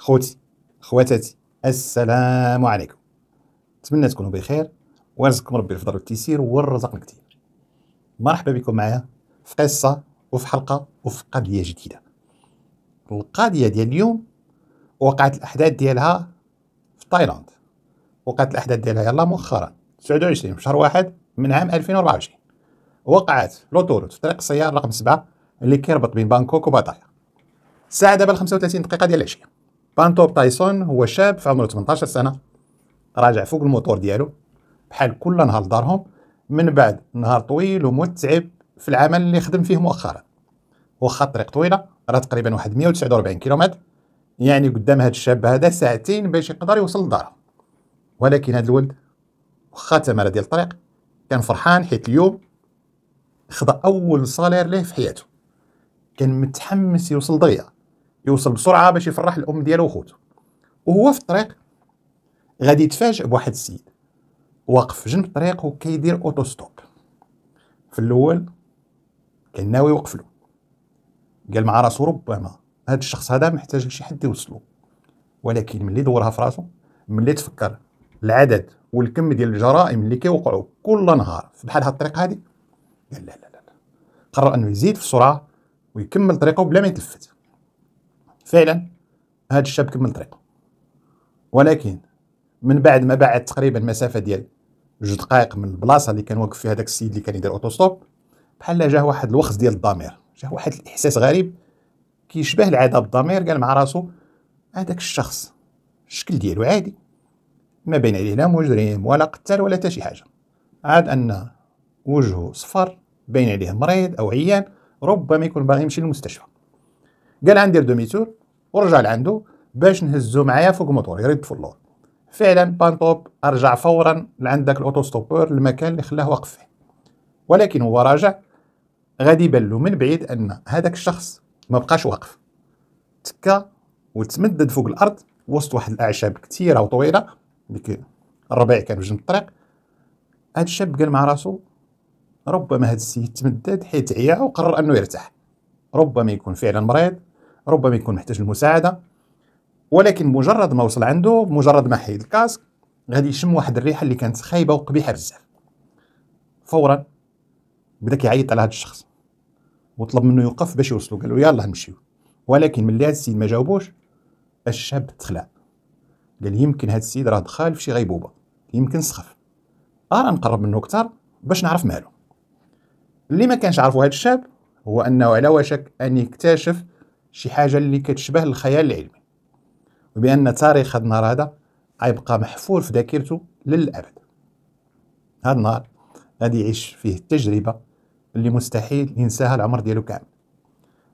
خوتي خواتاتي السلام عليكم نتمنى تكونوا بخير ورزقكم ربي الفضل والتيسير والرزق الكثير مرحبا بكم معايا في قصه وفي حلقه وفي قضيه جديده القضيه ديال اليوم وقعت الاحداث ديالها في تايلاند وقعت الاحداث ديالها يلا مؤخرا 29 في شهر واحد من عام 2024 وقعت لوتوروت في طريق السيار رقم 7 اللي كيربط بين بانكوك وباتايا الساعه دابا 35 دقيقه ديال العشيه بانتوب تايسون هو شاب في عمره 18 سنه راجع فوق الموتور ديالو بحال كل نهار لدارهم من بعد نهار طويل ومتعب في العمل اللي خدم فيه مؤخرا واخا الطريق طويله راه تقريبا واحد 149 كيلومتر يعني قدام هاد الشاب هذا ساعتين باش يقدر يوصل لدارو ولكن هاد الولد واخا تمارة ديال الطريق كان فرحان حيت اليوم خدا اول صالير ليه في حياته كان متحمس يوصل دغيا يوصل بسرعه باش يفرح الام ديالو وخوته وهو في الطريق غادي يتفاجئ بواحد السيد واقف جنب الطريق وكيدير اوتو ستوب في الاول كان ناوي يوقف له قال مع راسو ربما هذا الشخص هذا محتاج لشي حد يوصلو ولكن ملي دورها في راسو ملي تفكر العدد والكم ديال الجرائم اللي كيوقعوا كل نهار بحال هاد الطريق هادي قال لا لا لا قرر انه يزيد في السرعه ويكمل طريقه بلا ما يتلفت فعلا هاد الشاب كمل طريقه ولكن من بعد ما بعد تقريبا مسافه ديال جوج دقائق من البلاصه اللي كان واقف فيها داك السيد اللي كان يدير اوتوستوب بحال جاه واحد الوخز ديال الضمير جاه واحد الاحساس غريب كيشبه العذاب الضمير قال مع راسو هذاك الشخص الشكل ديالو عادي ما بين عليه لا مجرم ولا قتال ولا حتى شي حاجه عاد ان وجهه صفر باين عليه مريض او عيان ربما يكون باغي يمشي للمستشفى قال عندي دوميتور ورجع لعنده باش نهزو معايا فوق الموتور يرد في اللور فعلا بانطوب رجع فورا لعند داك ستوبور المكان اللي خلاه واقف فيه ولكن هو راجع غادي يبان من بعيد ان هذاك الشخص ما بقاش واقف تكا وتمدد فوق الارض وسط واحد الاعشاب كثيره وطويله ديك الربيع كان في جنب الطريق هاد الشاب قال مع راسو ربما هاد السيد تمدد حيت عيا وقرر انه يرتاح ربما يكون فعلا مريض ربما يكون محتاج المساعده ولكن مجرد ما وصل عنده مجرد ما حيد الكاسك غادي يشم واحد الريحه اللي كانت خايبه وقبيحه بزاف فورا بدا كيعيط على هذا الشخص وطلب منه يوقف باش يوصلوا قالو يلاه نمشيو ولكن ملي هذا السيد ما جاوبوش الشاب تخلع قال يمكن هذا السيد راه دخل في شي غيبوبه يمكن سخف ارى آه، نقرب منه اكثر باش نعرف مالو اللي ما كانش عارفه هذا الشاب هو انه على وشك ان يكتشف شي حاجه اللي كتشبه الخيال العلمي وبان تاريخ هذا النهار هذا غيبقى محفور في ذاكرته للابد هذا النهار غادي يعيش فيه التجربه اللي مستحيل ينساها العمر ديالو كامل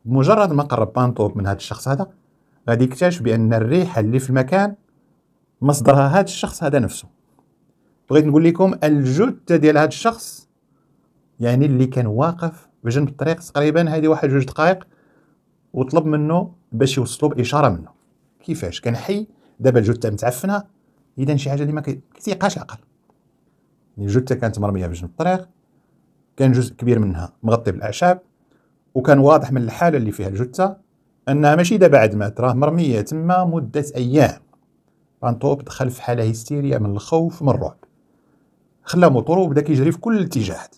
بمجرد ما قرب بانطوب من هذا الشخص هذا غادي يكتشف بان الريحه اللي في المكان مصدرها هذا الشخص هذا نفسه بغيت نقول لكم الجثه ديال هذا الشخص يعني اللي كان واقف بجنب الطريق تقريبا هذه واحد جوج دقائق وطلب منه باش يوصلوا باشاره منه كيفاش كان حي دابا الجثه متعفنه اذا شي حاجه اللي ما كيتيقاش العقل يعني الجثه كانت مرميه في جنب الطريق كان جزء كبير منها مغطي بالاعشاب وكان واضح من الحاله اللي فيها الجثه انها ماشي دابا عاد مات راه مرميه تما مده ايام بانطوب دخل في حاله هستيريا من الخوف من الرعب خلا موطورو وبدا كيجري في كل الاتجاهات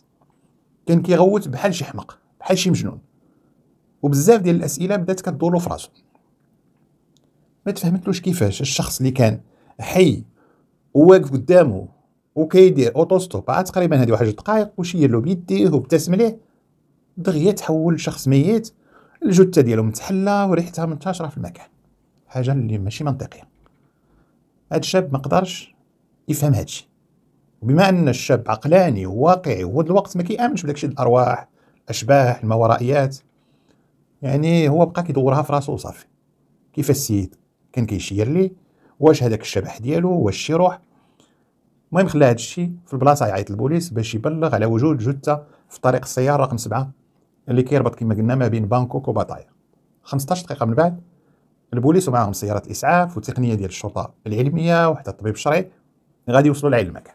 كان كيغوت بحال شي حمق بحال شي مجنون وبزاف ديال الاسئله بدات كدور له في راسو ما تفهمتلوش كيفاش الشخص اللي كان حي وواقف قدامه وكيدير ستوب عاد تقريبا هذه واحد دقائق وشير له بيديه وابتسم ليه دغيا تحول لشخص ميت الجثه ديالو متحله وريحتها منتشره في المكان حاجه اللي ماشي منطقيه هاد الشاب ما قدرش يفهم هادشي وبما ان الشاب عقلاني وواقعي وهاد الوقت ما كيامنش بداكشي الارواح الاشباح الماورائيات يعني هو بقى كيدورها في راسو وصافي كيف السيد كان كيشير ليه واش هذاك الشبح ديالو واش شي روح المهم خلى هذا الشيء في البلاصه يعيط البوليس باش يبلغ على وجود جثه في طريق السياره رقم سبعة اللي كيربط كما قلنا ما بين بانكوك وباتايا 15 دقيقه من بعد البوليس ومعهم سيارات الاسعاف وتقنيه ديال الشرطه العلميه وحتى الطبيب الشرعي غادي يوصلوا لعين المكان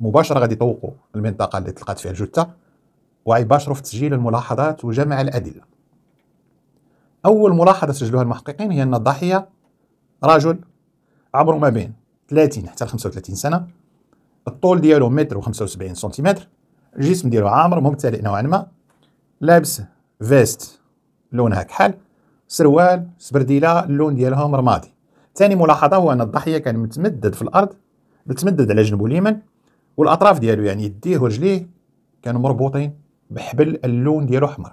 مباشره غادي يطوقوا المنطقه اللي تلقات فيها الجثه ويباشروا في تسجيل الملاحظات وجمع الادله أول ملاحظة سجلوها المحققين هي أن الضحية رجل عمره ما بين 30 حتى 35 سنة الطول ديالو متر و75 سنتيمتر الجسم ديالو عامر ممتلئ نوعا ما لابس فيست لونها كحل سروال سبرديلة اللون ديالهم رمادي ثاني ملاحظة هو أن الضحية كان متمدد في الأرض متمدد على جنبه اليمن والأطراف ديالو يعني يديه ورجليه كانوا مربوطين بحبل اللون ديالو أحمر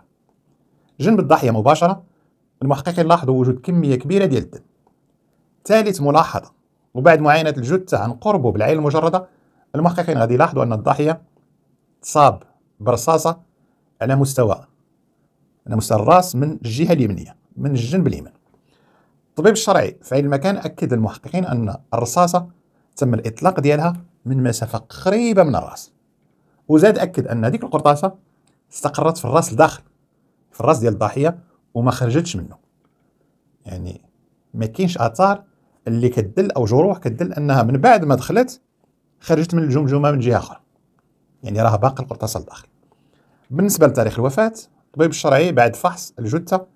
جنب الضحية مباشرة المحققين لاحظوا وجود كمية كبيرة ديال الدم ثالث ملاحظة وبعد معاينة الجثة عن قرب بالعين المجردة المحققين غادي يلاحظوا أن الضحية تصاب برصاصة على مستوى على مستوى الراس من الجهة اليمنية من الجنب اليمين الطبيب الشرعي في المكان أكد المحققين أن الرصاصة تم الإطلاق ديالها من مسافة قريبة من الراس وزاد أكد أن هذيك القرطاسة استقرت في الراس الداخل في الراس ديال الضحية وما خرجتش منه يعني ما كاينش اثار اللي كدل او جروح كدل انها من بعد ما دخلت خرجت من الجمجمه من جهه اخرى يعني راه باقي القرطاسه الداخل بالنسبه لتاريخ الوفاه الطبيب الشرعي بعد فحص الجثه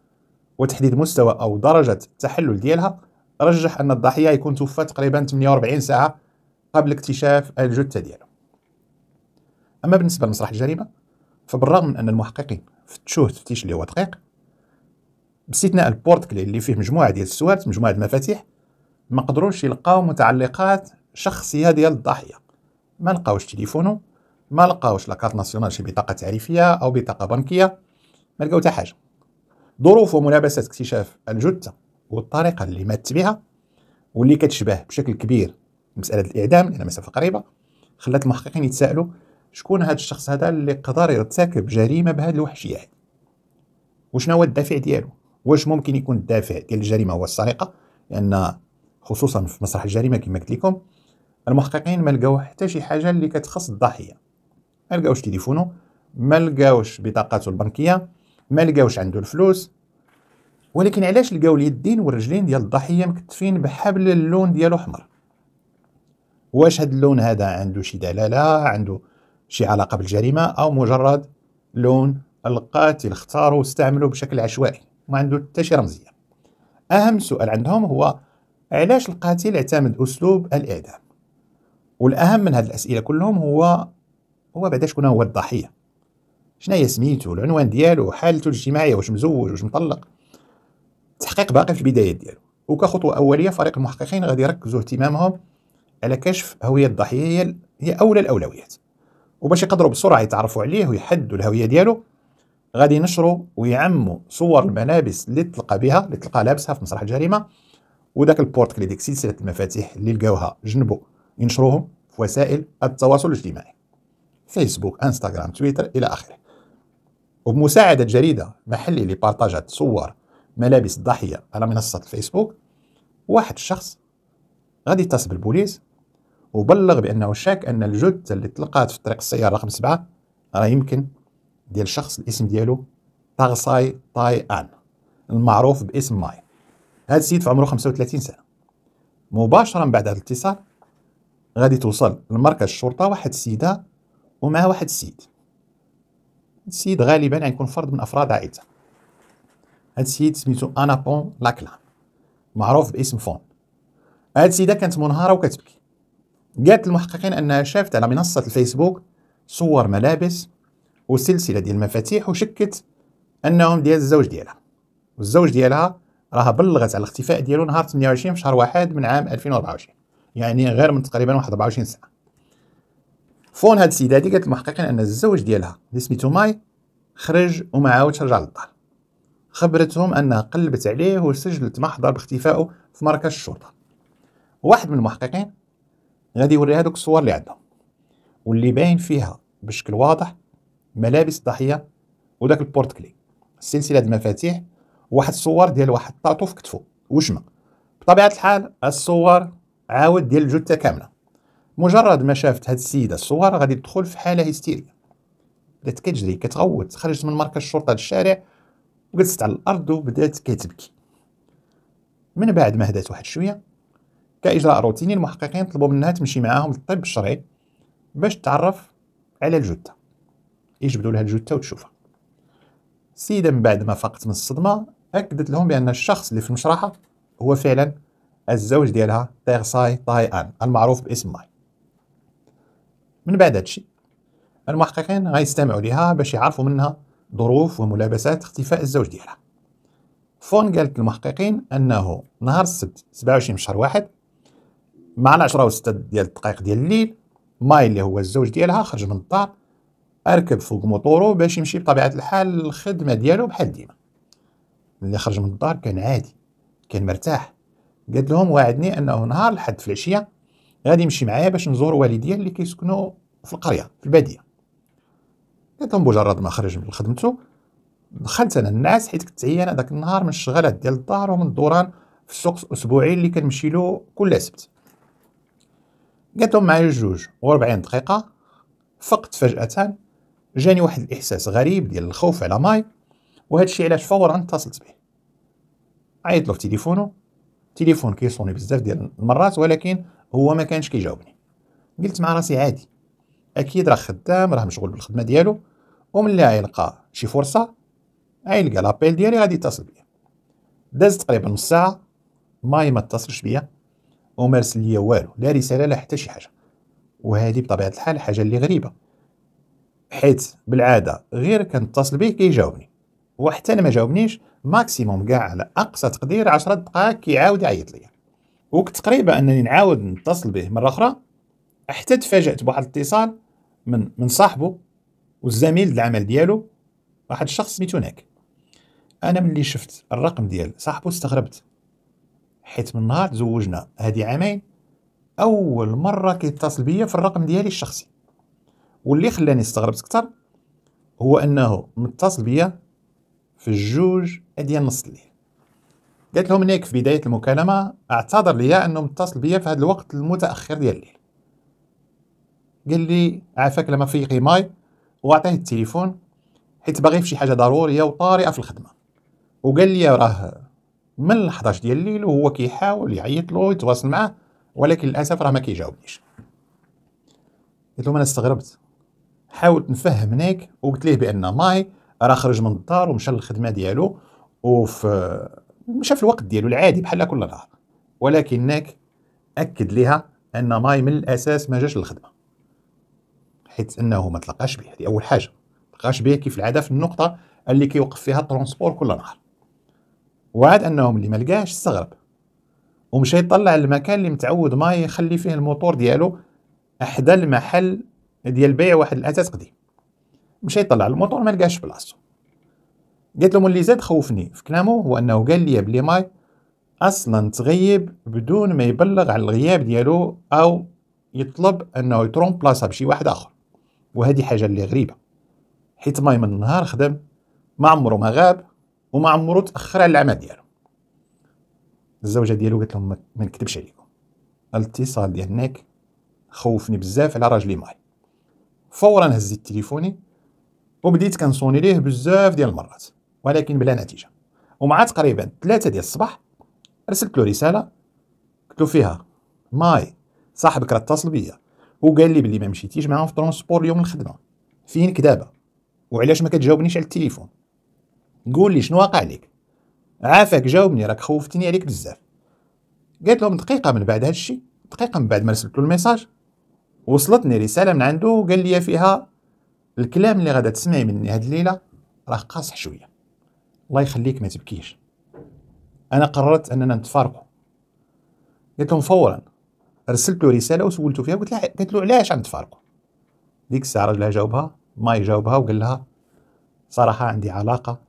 وتحديد مستوى او درجه التحلل ديالها رجح ان الضحيه يكون توفى تقريبا 48 ساعه قبل اكتشاف الجثه ديالو اما بالنسبه لمسرح الجريمه فبالرغم من ان المحققين فتشوه تفتيش اللي هو دقيق باستثناء كلي اللي فيه مجموعه ديال السوات مجموعه المفاتيح ما قدروش يلقاو متعلقات شخصيه ديال الضحيه ما لقاوش تليفونه ما لقاوش لاكارت ناسيونال شي بطاقه تعريفيه او بطاقه بنكيه ما لقاو حتى حاجه ظروف وملابسات اكتشاف الجثه والطريقه اللي مات بها واللي كتشبه بشكل كبير مساله الاعدام لان مسافه قريبه خلات المحققين يتسائلوا شكون هذا الشخص هذا اللي قدر يرتكب جريمه بهذه الوحشيه وشنو هو الدافع ديالو واش ممكن يكون الدافع ديال الجريمه هو السرقه لان خصوصا في مسرح الجريمه كما قلت لكم المحققين ما لقاو حتى شي حاجه اللي كتخص الضحيه ما لقاوش تليفونه ما لقاوش بطاقاته البنكيه ما لقاوش عنده الفلوس ولكن علاش لقاو اليدين والرجلين ديال الضحيه مكتفين بحبل اللون ديالو احمر واش هاد اللون هذا عنده شي دلاله عنده شي علاقه بالجريمه او مجرد لون القاتل اختاره واستعمله بشكل عشوائي ما عنده حتى شي رمزيه اهم سؤال عندهم هو علاش القاتل اعتمد اسلوب الاعدام والاهم من هذه الاسئله كلهم هو هو بعدا شكون هو الضحيه شنو هي سميتو العنوان ديالو حالته الاجتماعيه واش مزوج واش مطلق التحقيق باقي في البدايات ديالو وكخطوه اوليه فريق المحققين غادي يركزوا اهتمامهم على كشف هويه الضحيه هي اولى الاولويات وباش يقدروا بسرعه يتعرفوا عليه ويحدوا الهويه ديالو غادي ينشروا ويعموا صور الملابس اللي تلقى بها اللي تلقى لابسها في مسرح الجريمه وداك البورت كليديك سلسله المفاتيح اللي لقاوها جنبه ينشروهم في وسائل التواصل الاجتماعي فيسبوك انستغرام تويتر الى اخره وبمساعده جريده محلي اللي بارطاجات صور ملابس الضحيه على منصه الفيسبوك واحد الشخص غادي يتصل بالبوليس وبلغ بانه شاك ان الجثه اللي تلقات في طريق السياره رقم سبعه راه يمكن ديال شخص الاسم ديالو تاغساي تاي ان المعروف باسم ماي هذا السيد في عمره 35 سنه مباشره بعد هذا الاتصال غادي توصل لمركز الشرطه واحد السيده ومعها واحد السيد السيد غالبا غيكون يعني فرد من افراد عائلته هاد السيد سميتو انابون لاكلا معروف باسم فون هاد السيده كانت منهاره وكتبكي قالت المحققين انها شافت على منصه الفيسبوك صور ملابس وسلسله ديال المفاتيح وشكت انهم ديال الزوج ديالها والزوج ديالها راها بلغت على الاختفاء ديالو نهار 28 في شهر واحد من عام 2024 يعني غير من تقريبا واحد 24 ساعه فون هاد السيده هادي قالت المحققين ان الزوج ديالها اللي سميتو ماي خرج وما عاودش رجع للدار خبرتهم انها قلبت عليه وسجلت محضر باختفائه في مركز الشرطه واحد من المحققين غادي يوريها دوك الصور اللي عندهم واللي باين فيها بشكل واضح ملابس ضحيه وداك البورت كلي سلسله المفاتيح واحد الصور ديال واحد الطاطو في كتفو وشمه بطبيعه الحال الصور عاود ديال الجثه كامله مجرد ما شافت هاد السيده الصور غادي تدخل في حاله هستيريه بدات كتجري كتغوت خرجت من مركز الشرطه للشارع وجلست على الارض وبدات كتبكي من بعد ما هدات واحد شويه كاجراء روتيني المحققين طلبوا منها تمشي معاهم للطب الشرعي باش تعرف على الجثه يجبدوا لها الجثه وتشوفها السيده من بعد ما فقت من الصدمه اكدت لهم بان الشخص اللي في المشرحه هو فعلا الزوج ديالها تيغساي طاي ان المعروف باسم ماي من بعد هادشي المحققين غيستمعوا ليها باش يعرفوا منها ظروف وملابسات اختفاء الزوج ديالها فون قالت للمحققين انه نهار السبت 27 شهر واحد مع العشرة و 6 ديال الدقائق ديال الليل ماي اللي هو الزوج ديالها خرج من الدار اركب فوق موطورو باش يمشي بطبيعه الحال الخدمة ديالو بحال ديما ملي خرج من الدار كان عادي كان مرتاح قالت لهم وعدني انه نهار الحد في العشيه غادي يمشي معايا باش نزور والديا اللي كيسكنوا في القريه في الباديه قلت لهم مجرد ما خرج من خدمته دخلت انا الناس حيت كنت عيان هذاك النهار من الشغالات ديال الدار ومن الدوران في السوق الاسبوعي اللي كنمشي له كل سبت قلت لهم معايا جوج و40 دقيقه فقت فجاه جاني واحد الاحساس غريب ديال الخوف على ماي وهذا الشيء علاش فورا اتصلت به عيط له في تليفونه تليفون كيصوني بزاف ديال المرات ولكن هو ما كانش كيجاوبني قلت مع راسي عادي اكيد راه خدام راه مشغول بالخدمه ديالو وملي غيلقى شي فرصه غيلقى لابيل ديالي غادي يتصل بيا دازت تقريبا نص ساعه ماي ما اتصلش بيا وما رسل ليا والو لا رساله لا حتى شي حاجه وهذه بطبيعه الحال حاجه اللي غريبه حيت بالعاده غير كنتصل به كيجاوبني وحتى انا ما جاوبنيش ماكسيموم كاع على اقصى تقدير 10 دقائق كيعاود يعيط ليا وقت قريبه انني نعاود نتصل به مره اخرى حتى تفاجات بواحد الاتصال من من صاحبه والزميل العمل ديالو واحد الشخص سميتو ناك انا ملي شفت الرقم ديال صاحبو استغربت حيت من نهار تزوجنا هادي عامين اول مره كيتصل بيا في الرقم ديالي الشخصي واللي خلاني استغربت اكثر هو انه متصل بيا في الجوج ديال نص الليل قالت لهم هناك في بدايه المكالمه اعتذر ليا انه متصل بيا في هذا الوقت المتاخر ديال الليل قال لي عافاك لما فيقي ماي واعطيه التليفون حيت باغي في شي حاجه ضروريه وطارئه في الخدمه وقال لي راه من ال 11 ديال الليل وهو كيحاول يعيط له ويتواصل معاه ولكن للاسف راه ما كيجاوبنيش قلت لهم انا استغربت حاولت نفهم هناك وقلت ليه بان ماي راه خرج من الدار ومشى للخدمه ديالو وفي مشى في الوقت ديالو العادي بحال كل نهار ولكن ناك اكد ليها ان ماي من الاساس ما جاش للخدمه حيت انه ما تلقاش به هذه اول حاجه تلقاش به كيف العاده في النقطه اللي كيوقف فيها الترونسبور كل نهار وعاد انه ملي ما لقاش استغرب ومشى يطلع المكان اللي متعود ماي يخلي فيه الموتور ديالو احدى المحل ديال بيع واحد الاثاث قديم مشى يطلع الموطور ما لقاش بلاصتو قلت له اللي زاد خوفني في كلامه هو انه قال لي بلي ماي اصلا تغيب بدون ما يبلغ على الغياب ديالو او يطلب انه يترون بلاصه بشي واحد اخر وهذه حاجه اللي غريبه حيت ماي من النهار خدم ما عمرو ما غاب وما عمرو تاخر على العمل ديالو الزوجه ديالو قالت لهم ما نكتبش عليكم الاتصال ديال هناك خوفني بزاف على راجلي ماي فورا هزيت تليفوني وبديت كنصوني ليه بزاف ديال المرات ولكن بلا نتيجه ومع تقريبا ثلاثة ديال الصباح ارسلت له رساله قلت له فيها ماي صاحبك راه اتصل بيا وقال لي بلي ما مشيتيش معاهم في ترونسبور اليوم الخدمه فين كدابه وعلاش ما كتجاوبنيش على التليفون قول لي شنو واقع لك عافاك جاوبني راك خوفتني عليك بزاف قالت لهم دقيقه من بعد هادشي دقيقه من بعد ما رسلت له الميساج وصلتني رساله من عنده وقال لي فيها الكلام اللي غادا تسمعي مني هاد الليله راه قاصح شويه الله يخليك ما تبكيش انا قررت اننا نتفارقوا قلت لهم فورا رسلت له رساله وسولته فيها قلت له قلت له علاش عم تفارقوا ديك الساعه راجلها جاوبها ما يجاوبها وقال لها صراحه عندي علاقه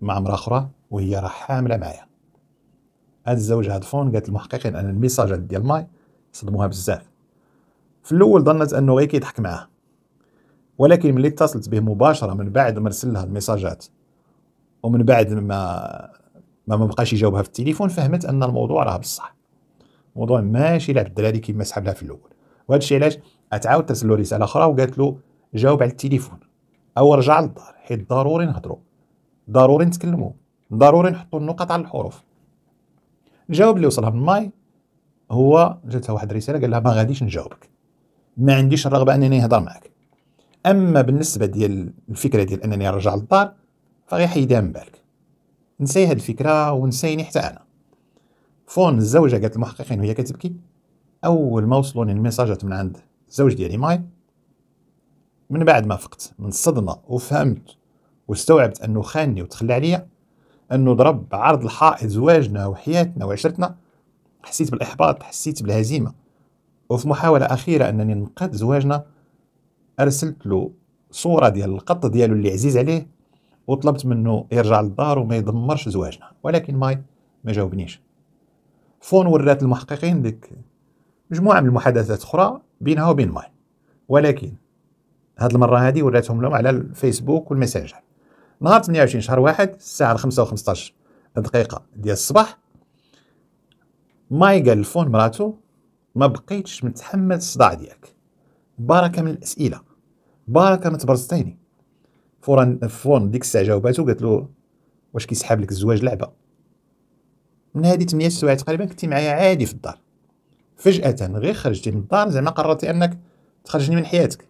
مع امراه اخرى وهي راه حامله معايا هاد الزوج هاد فون قالت المحققين ان الميساجات ديال ماي صدموها بزاف في الأول ظنت أنه غير كيضحك معاه ولكن ملي اتصلت به مباشرة من بعد ما رسل لها الميساجات ومن بعد ما ما ما بقاش يجاوبها في التليفون فهمت أن الموضوع راه بصح الموضوع ماشي لعب الدراري كيما سحب لها في الأول وهذا الشيء علاش اتعاود ترسل له رساله اخرى وقالت له جاوب على التليفون او رجع للدار حيت ضروري نهضروا ضروري نتكلموا ضروري نحطوا النقط على الحروف الجواب اللي وصلها من ماي هو جاتها واحد الرساله قال لها ما غاديش نجاوبك ما عنديش الرغبه انني نهضر معك اما بالنسبه ديال الفكره ديال انني نرجع للدار فغير حيدها من بالك نسي هاد الفكره ونسيني حتى انا فون الزوجه قالت المحققين وهي كتبكي اول ما وصلوني الميساجات من عند الزوج ديالي ماي من بعد ما فقت من الصدمه وفهمت واستوعبت انه خانني وتخلى عليا انه ضرب عرض الحائط زواجنا وحياتنا وعشرتنا حسيت بالاحباط حسيت بالهزيمه وفي محاولة أخيرة أنني نقاد زواجنا أرسلت له صورة ديال القط ديالو اللي عزيز عليه وطلبت منه يرجع للدار وما يدمرش زواجنا ولكن ماي ما جاوبنيش فون ورات المحققين ديك مجموعة من المحادثات أخرى بينها وبين ماي ولكن هاد المرة هادي وراتهم لهم على الفيسبوك والمساجر نهار 28 شهر واحد الساعة الخمسة وخمسطاش دقيقة ديال الصباح ماي قال الفون مراتو ما بقيتش متحمل الصداع ديالك باركه من الاسئله باركه ما تبرزتيني فورا فورن ديك الساعه جاوباتو قالت له واش كيسحاب لك الزواج لعبه من هذه 8 سوايع تقريبا كنتي معايا عادي في الدار فجاه غير خرجتي من الدار زعما قررتي انك تخرجني من حياتك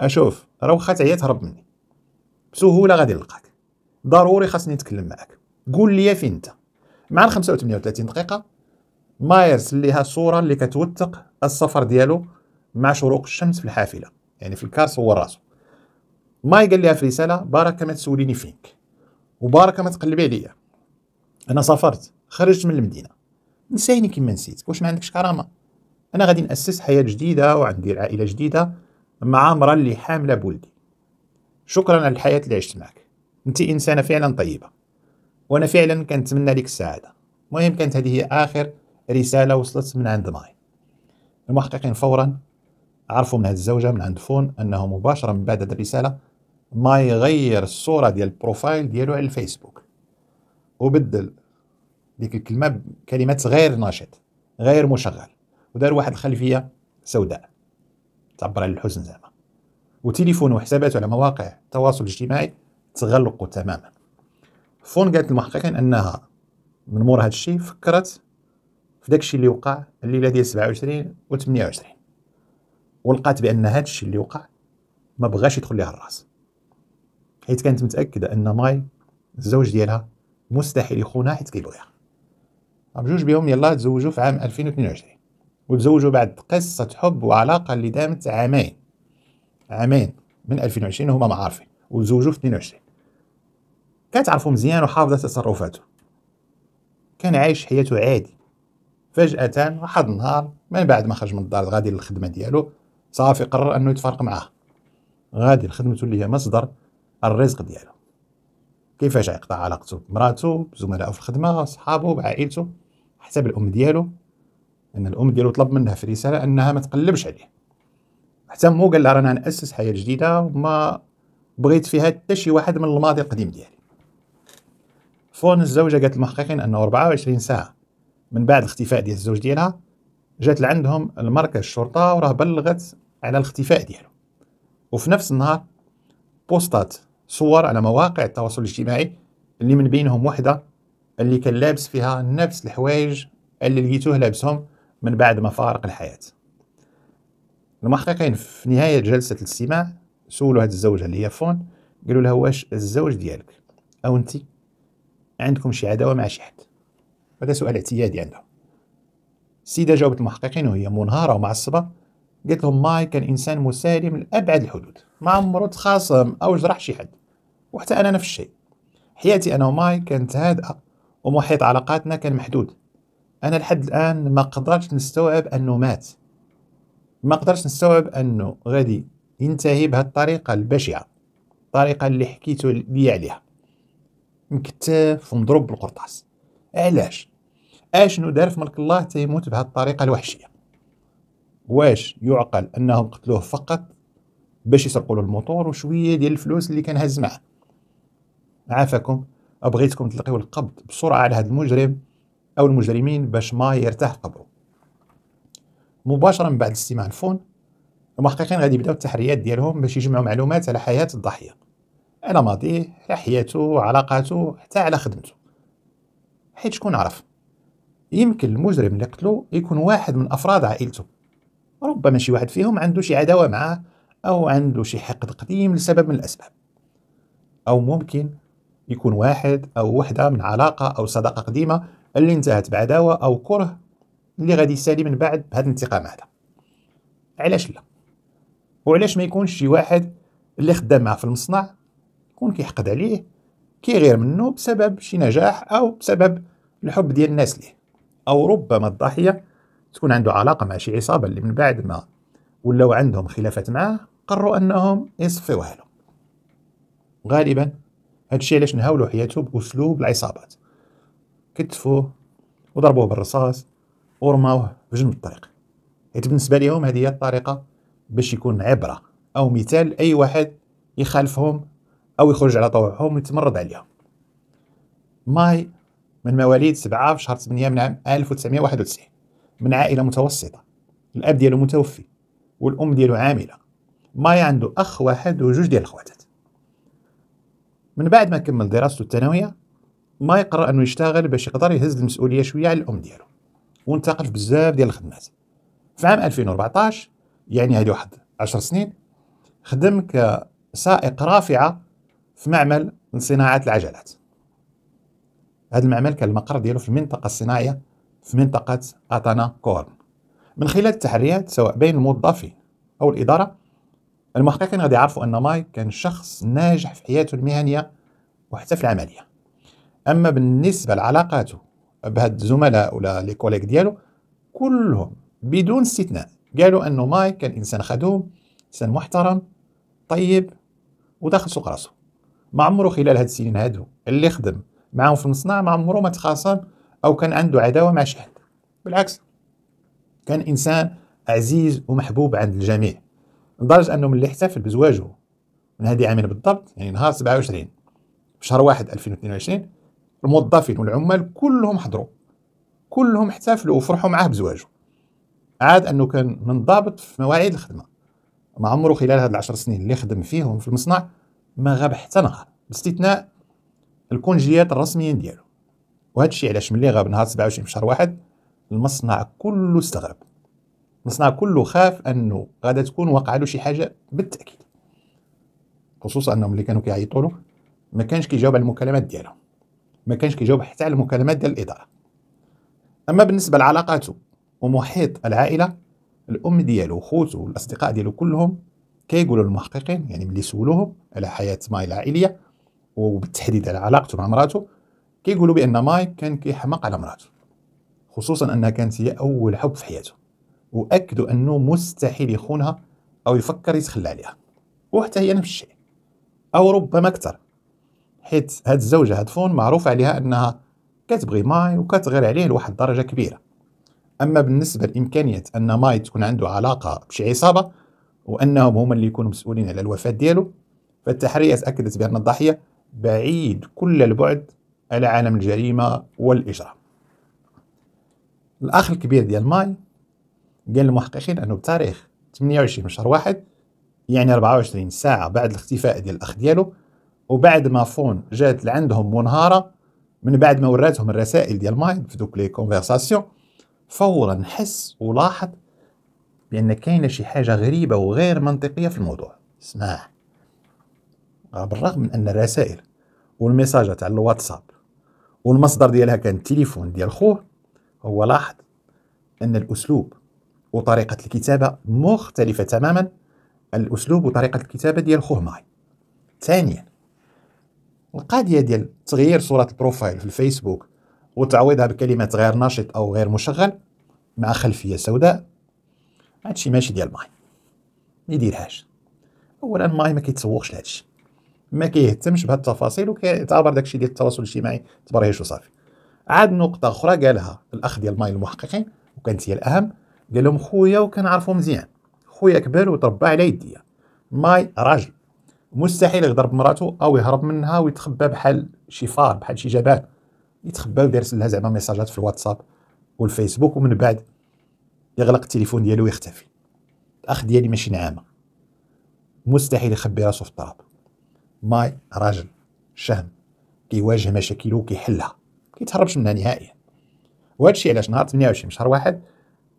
اشوف راه واخا تعيا تهرب مني بسهوله غادي نلقاك ضروري خاصني نتكلم معاك قول لي فين انت مع ال 35 دقيقه مايرز ليها لها صوره اللي كتوثق السفر ديالو مع شروق الشمس في الحافله يعني في الكار صور راسو ماي قال لها في رساله بارك ما تسوليني فينك وبارك ما تقلبي عليا انا سافرت خرجت من المدينه نسيني كيما نسيت واش ما عندكش كرامه انا غادي ناسس حياه جديده وعندي عائله جديده مع مرا اللي حامله بولدي شكرا على الحياه اللي عشت معك انت انسانه فعلا طيبه وانا فعلا كنتمنى لك السعاده المهم كانت هذه هي اخر رساله وصلت من عند ماي المحققين فورا عرفوا من هذه الزوجه من عند فون انه مباشره من بعد هذه الرساله ماي غير الصوره ديال البروفايل ديالو على الفيسبوك وبدل ديك الكلمه بكلمات غير ناشط غير مشغل ودار واحد الخلفيه سوداء تعبر على الحزن زعما وتليفونه وحساباته على مواقع التواصل الاجتماعي تغلقوا تماما فون قالت المحققين انها من مور هذا الشيء فكرت داكشي اللي وقع الليله ديال 27 و 28 ولقات بان هذا الشيء اللي وقع ما بغاش يدخل ليها الراس حيت كانت متاكده ان ماي الزوج ديالها مستحيل يخونها حيت كيبغيها بجوج طيب، بهم يلا تزوجوا في عام 2022 وتزوجوا بعد قصه حب وعلاقه اللي دامت عامين عامين من 2020 هما ما عارفين وتزوجوا في 22 كانت عارفه مزيان وحافظه تصرفاته كان عايش حياته عادي فجاه واحد النهار من بعد ما خرج من الدار غادي للخدمه ديالو صافي قرر انه يتفارق معاه غادي لخدمته اللي هي مصدر الرزق ديالو كيفاش يقطع علاقته بمراته بزملائه في الخدمه صحابه بعائلته حتى الام ديالو ان الام ديالو طلب منها في رساله انها ما تقلبش عليه حتى مو قال لها رانا ناسس حياه جديده وما بغيت فيها حتى شي واحد من الماضي القديم ديالي فون الزوجه قالت المحققين انه 24 ساعه من بعد الاختفاء ديال الزوج ديالها جات لعندهم المركز الشرطه وراه بلغت على الاختفاء ديالو وفي نفس النهار بوستات صور على مواقع التواصل الاجتماعي اللي من بينهم وحده اللي كان لابس فيها نفس الحوايج اللي لقيتوه لابسهم من بعد ما فارق الحياه المحققين في نهايه جلسه الاستماع سولوا هاد الزوجه اللي هي فون قالوا لها واش الزوج ديالك او انت عندكم شي عداوه مع شي حد هذا سؤال اعتيادي عندها السيده جاوبت المحققين وهي منهاره ومعصبه قالت لهم ماي كان انسان مسالم لابعد الحدود ما عمره تخاصم او جرح شي حد وحتى انا نفس الشيء حياتي انا وماي كانت هادئه ومحيط علاقاتنا كان محدود انا لحد الان ما قدرتش نستوعب انه مات ما قدرتش نستوعب انه غادي ينتهي الطريقه البشعه الطريقه اللي حكيتو لي عليها مكتف ومضروب بالقرطاس علاش اشنو دار في ملك الله تيموت بهالطريقه الوحشيه واش يعقل انهم قتلوه فقط باش يسرقوا له الموتور وشويه ديال الفلوس اللي كان هز معاه عافاكم بغيتكم تلقيو القبض بسرعه على هذا المجرم او المجرمين باش ما يرتاح قبره مباشره من بعد استماع الفون المحققين غادي يبداو التحريات ديالهم باش يجمعوا معلومات على حياه الضحيه على ماضيه على حياته علاقاته حتى على خدمته حيت شكون عرف يمكن المجرم اللي قتلو يكون واحد من أفراد عائلته ربما شي واحد فيهم عنده شي عداوة معاه أو عنده شي حقد قديم لسبب من الأسباب أو ممكن يكون واحد أو وحدة من علاقة أو صداقة قديمة اللي انتهت بعداوة أو كره اللي غادي يسالي من بعد بهذا الانتقام هذا علاش لا وعلاش ما يكونش شي واحد اللي خدام معاه في المصنع يكون كيحقد عليه كيغير منه بسبب شي نجاح او بسبب الحب ديال الناس ليه أو ربما الضحية تكون عنده علاقة مع شي عصابة اللي من بعد ما ولاو عندهم خلافات معاه قرروا أنهم يصفيوها له غالبا هادشي علاش نهاولوا حياته بأسلوب العصابات كتفوه وضربوه بالرصاص ورماوه في جنب الطريق حيت بالنسبة لهم هذه هي الطريقة باش يكون عبرة أو مثال لاي واحد يخالفهم أو يخرج على طوعهم ويتمرد عليهم ماي من مواليد 7 في شهر 8 من عام 1991 من عائلة متوسطة الأب ديالو متوفي والأم ديالو عاملة مايا عنده أخ واحد وجوج ديال الخواتات من بعد ما كمل دراسته الثانوية ما قرر أنه يشتغل باش يقدر يهز المسؤولية شوية على الأم ديالو وانتقل في بزاف ديال الخدمات في عام 2014 يعني هذه واحد 10 سنين خدم كسائق رافعة في معمل لصناعة العجلات هذا المعمل كان المقر ديالو في المنطقة الصناعية في منطقة أتانا كورن من خلال التحريات سواء بين الموظفين أو الإدارة المحققين غادي يعرفوا أن مايك كان شخص ناجح في حياته المهنية وحتى في العملية أما بالنسبة لعلاقاته بهاد الزملاء ولا لي كوليك ديالو كلهم بدون استثناء قالوا أنه مايك كان إنسان خدوم إنسان محترم طيب وداخل سوق راسو ما عمره خلال هاد السنين هادو اللي خدم معاهم في المصنع ما عمره ما تخاصم او كان عنده عداوه مع شي حد بالعكس كان انسان عزيز ومحبوب عند الجميع لدرجه انه ملي احتفل بزواجه من هذه عامين بالضبط يعني نهار 27 شهر 1 2022 الموظفين والعمال كلهم حضروا كلهم احتفلوا وفرحوا معاه بزواجه عاد انه كان منضبط في مواعيد الخدمه ما عمره خلال هاد العشر سنين اللي خدم فيهم في المصنع ما غاب حتى نهار باستثناء الكونجيات الرسميين ديالو وهذا الشيء علاش ملي غاب نهار 27 في شهر واحد المصنع كله استغرب المصنع كله خاف انه غادا تكون وقع له شي حاجه بالتاكيد خصوصا انهم اللي كانوا كيعيطوا له ما كانش كيجاوب على المكالمات ديالهم ما كانش كيجاوب حتى على المكالمات ديال الاداره اما بالنسبه لعلاقاته ومحيط العائله الام ديالو وخوته والاصدقاء ديالو كلهم كيقولوا المحققين يعني ملي سولوهم على حياه ماي العائليه وبالتحديد على علاقته مع مراته كيقولوا بان مايك كان كيحمق على مراته خصوصا انها كانت هي اول حب في حياته واكدوا انه مستحيل يخونها او يفكر يتخلى عليها وحتى هي نفس الشيء او ربما اكثر حيت هاد الزوجه هاد فون معروف عليها انها كتبغي ماي وكتغير عليه لواحد الدرجه كبيره اما بالنسبه لامكانيه ان ماي تكون عنده علاقه بشي عصابه وانهم هما اللي يكونوا مسؤولين على الوفاه ديالو فالتحريات اكدت بان الضحيه بعيد كل البعد على عالم الجريمة والإجرام الأخ الكبير ديال ماي قال المحققين أنه بتاريخ 28 من شهر واحد يعني 24 ساعة بعد الاختفاء ديال الأخ ديالو وبعد ما فون جات لعندهم منهارة من بعد ما وراتهم الرسائل ديال ماي في دوك لي كونفرساسيون فورا حس ولاحظ بأن كاينة شي حاجة غريبة وغير منطقية في الموضوع اسمع بالرغم من ان الرسائل والميساجات على الواتساب والمصدر ديالها كان التليفون ديال خوه هو لاحظ ان الاسلوب وطريقه الكتابه مختلفه تماما الاسلوب وطريقه الكتابه ديال خوه ماي ثانيا القضيه ديال تغيير صوره البروفايل في الفيسبوك وتعويضها بكلمات غير ناشط او غير مشغل مع خلفيه سوداء هادشي ماشي ديال ماي ما يديرهاش اولا ماي ما كيتسوقش لهادشي ما كيهتمش بهاد التفاصيل وكيعتبر داكشي ديال التواصل الاجتماعي تبرهيش وصافي عاد نقطه اخرى قالها الاخ ديال ماي المحققين وكانت هي الاهم قال لهم خويا وكنعرفو مزيان خويا كبر وتربى على يديا ماي راجل مستحيل يغدر مراته او يهرب منها ويتخبى بحال شي فار بحال شي جبان يتخبى ودار لها زعما ميساجات في الواتساب والفيسبوك ومن بعد يغلق التليفون ديالو ويختفي الاخ ديالي ماشي نعامه مستحيل يخبي راسو في التراب ماي راجل شهم كيواجه مشاكله وكيحلها كيتهربش منها نهائيا وهذا الشيء علاش نهار 28 شهر واحد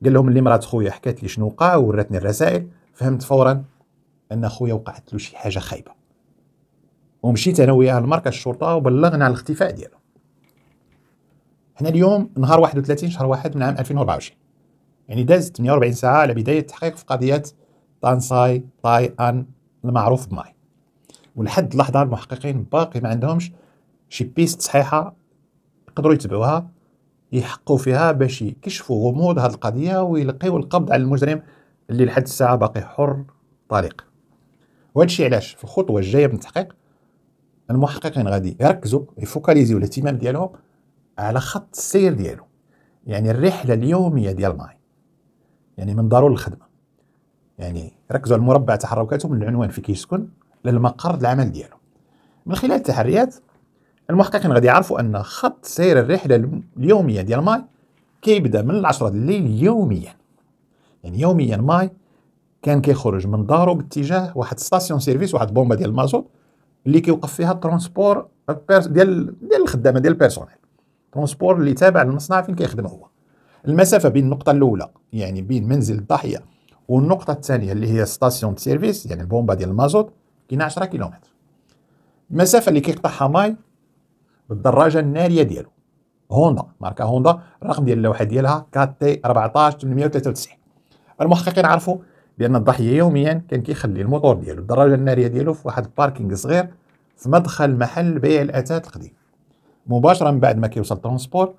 قال لهم اللي مرات خويا حكات لي شنو وقع ووراتني الرسائل فهمت فورا ان خويا وقعت له شي حاجه خايبه ومشيت انا وياه لمركز الشرطه وبلغنا على الاختفاء ديالو حنا اليوم نهار 31 شهر واحد من عام 2024 يعني دازت 48 ساعه على بدايه التحقيق في قضيه طانساي طاي ان المعروف بماي ولحد اللحظه المحققين باقي ما عندهمش شي بيست صحيحه يقدروا يتبعوها يحقوا فيها باش يكشفوا غموض هذه القضيه ويلقيوا القبض على المجرم اللي لحد الساعه باقي حر طالق وهذا الشيء علاش في الخطوه الجايه من التحقيق المحققين غادي يركزوا يفوكاليزيو الاهتمام ديالهم على خط السير ديالو يعني الرحله اليوميه ديال ماي يعني من ضروري الخدمه يعني ركزوا على المربع تحركاتهم العنوان في كيسكن للمقر العمل ديالو من خلال التحريات المحققين غادي يعرفوا ان خط سير الرحله اليوميه ديال ماي كيبدا من العشرة الليل يوميا يعني يوميا ماي كان كيخرج من دارو باتجاه واحد ستاسيون سيرفيس واحد بومبا ديال المازوت اللي كيوقف فيها الترونسبور ديال ديال الخدامه ديال البيرسونيل ترونسبور اللي تابع للمصنع فين كيخدم هو المسافه بين النقطه الاولى يعني بين منزل الضحيه والنقطه الثانيه اللي هي ستاسيون سيرفيس يعني البومبا ديال المازوت كاين 10 كيلومتر المسافه اللي كيقطعها ماي بالدراجه الناريه ديالو هوندا ماركه هوندا الرقم ديال اللوحه ديالها كاتي 14 893 المحققين عرفوا بان الضحيه يوميا كان كيخلي الموتور ديالو الدراجه الناريه ديالو في واحد الباركينغ صغير في مدخل محل بيع الاثاث القديم مباشره من بعد ما كيوصل الترونسبور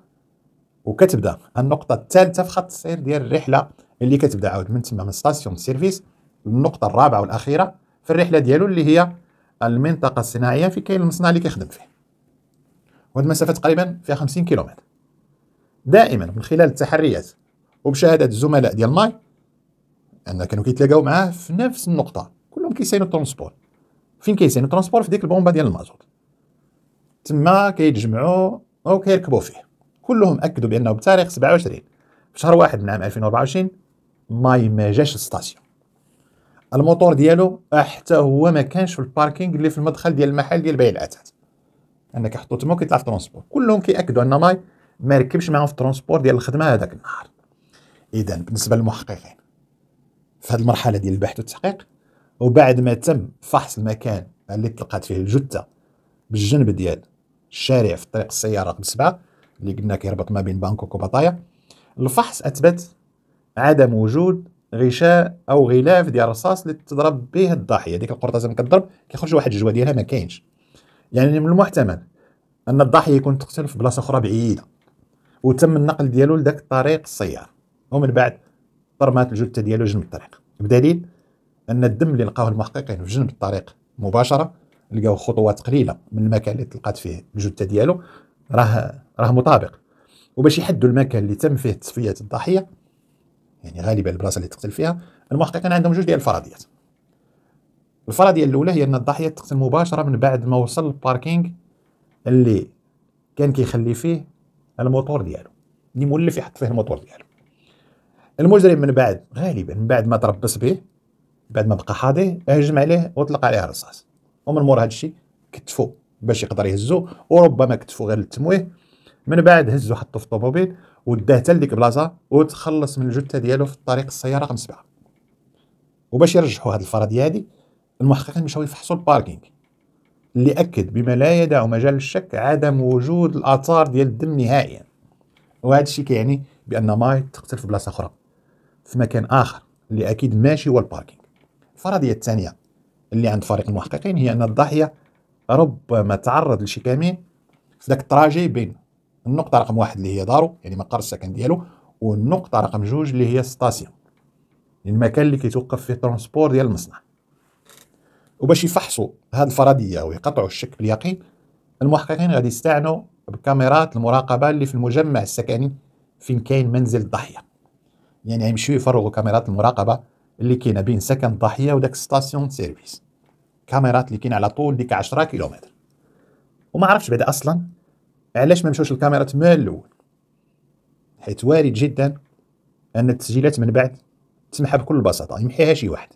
وكتبدا النقطه الثالثه في خط السير ديال الرحله اللي كتبدا عاود من تما من ستاسيون سيرفيس النقطه الرابعه والاخيره في الرحله ديالو اللي هي المنطقه الصناعيه في كاين المصنع اللي كيخدم فيه وهاد المسافه تقريبا فيها 50 كيلومتر دائما من خلال التحريات وبشهاده الزملاء ديال ماي ان كانوا كيتلاقاو معاه في نفس النقطه كلهم كيسينوا الترونسبور فين كيسينوا الترونسبور في ديك البومبا ديال المازوت تما كيتجمعوا وكيركبوا فيه كلهم اكدوا بانه بتاريخ 27 في شهر واحد من عام 2024 ماي ما جاش الستاسيون الموتور ديالو حتى هو ما كانش في الباركينغ اللي في المدخل ديال المحل ديال بيع الاثاث انك حطو تما كيطلع في الترونسبور كلهم كياكدوا ان ماي ما ركبش معاهم في الترونسبور ديال الخدمه هذاك النهار اذا بالنسبه للمحققين في هذه المرحله ديال البحث والتحقيق وبعد ما تم فحص المكان اللي تلقات فيه الجثه بالجنب ديال الشارع في طريق السياره رقم 7 اللي قلنا كيربط ما بين بانكوك وبطايا الفحص اثبت عدم وجود غشاء او غلاف ديال الرصاص اللي تضرب به الضحيه ديك القرطاسه ملي كتضرب كيخرج واحد الجوا ديالها ما كاينش يعني من المحتمل ان الضحيه يكون تقتل في بلاصه اخرى بعيده وتم النقل ديالو لذاك الطريق السيار ومن بعد طرمات الجثه ديالو جنب الطريق بدليل ان الدم اللي لقاه المحققين في جنب الطريق مباشره لقاو خطوات قليله من المكان اللي تلقات فيه الجثه ديالو راه راه مطابق وباش يحدوا المكان اللي تم فيه تصفيه الضحيه يعني غالبا البلاصه اللي تقتل فيها المحقق كان عندهم جوج ديال الفرضيات الفرضيه الاولى هي ان الضحيه تقتل مباشره من بعد ما وصل للباركينغ اللي كان كيخلي فيه الموتور ديالو اللي مولف يحط فيه الموتور ديالو المجرم من بعد غالبا من بعد ما تربص به بعد ما بقى حاضي هجم عليه وطلق عليه الرصاص ومن مور هادشي كتفو باش يقدر يهزو وربما كتفو غير للتمويه من بعد هزو حطو في الطوموبيل وداه لديك بلاصه وتخلص من الجثه ديالو في طريق السياره رقم سبعه وباش يرجحوا هذه الفرضيه هذه المحققين مشاو يفحصوا الباركينغ اللي اكد بما لا يدع مجال الشك عدم وجود الاثار ديال الدم نهائيا وهذا الشيء كيعني بان ماي تقتل في بلاصه اخرى في مكان اخر اللي اكيد ماشي هو الباركينغ الفرضيه الثانيه اللي عند فريق المحققين هي ان الضحيه ربما تعرض لشي كمين في ذاك التراجي بين النقطه رقم واحد اللي هي دارو يعني مقر السكن ديالو والنقطه رقم جوج اللي هي ستاسيون يعني المكان اللي كيتوقف فيه الترونسبور ديال المصنع وباش يفحصوا هذه الفرضيه ويقطعوا الشك باليقين المحققين غادي يستعنوا بكاميرات المراقبه اللي في المجمع السكني فين كاين منزل الضحيه يعني يمشيو يفرغوا كاميرات المراقبه اللي كاينه بين سكن الضحيه وداك ستاسيون سيرفيس كاميرات اللي كاينه على طول ديك 10 كيلومتر وما عرفش بعدا اصلا علاش ما مشوش الكاميرات تما الاول حيت وارد جدا ان التسجيلات من بعد تمحى بكل بساطه يمحيها شي واحد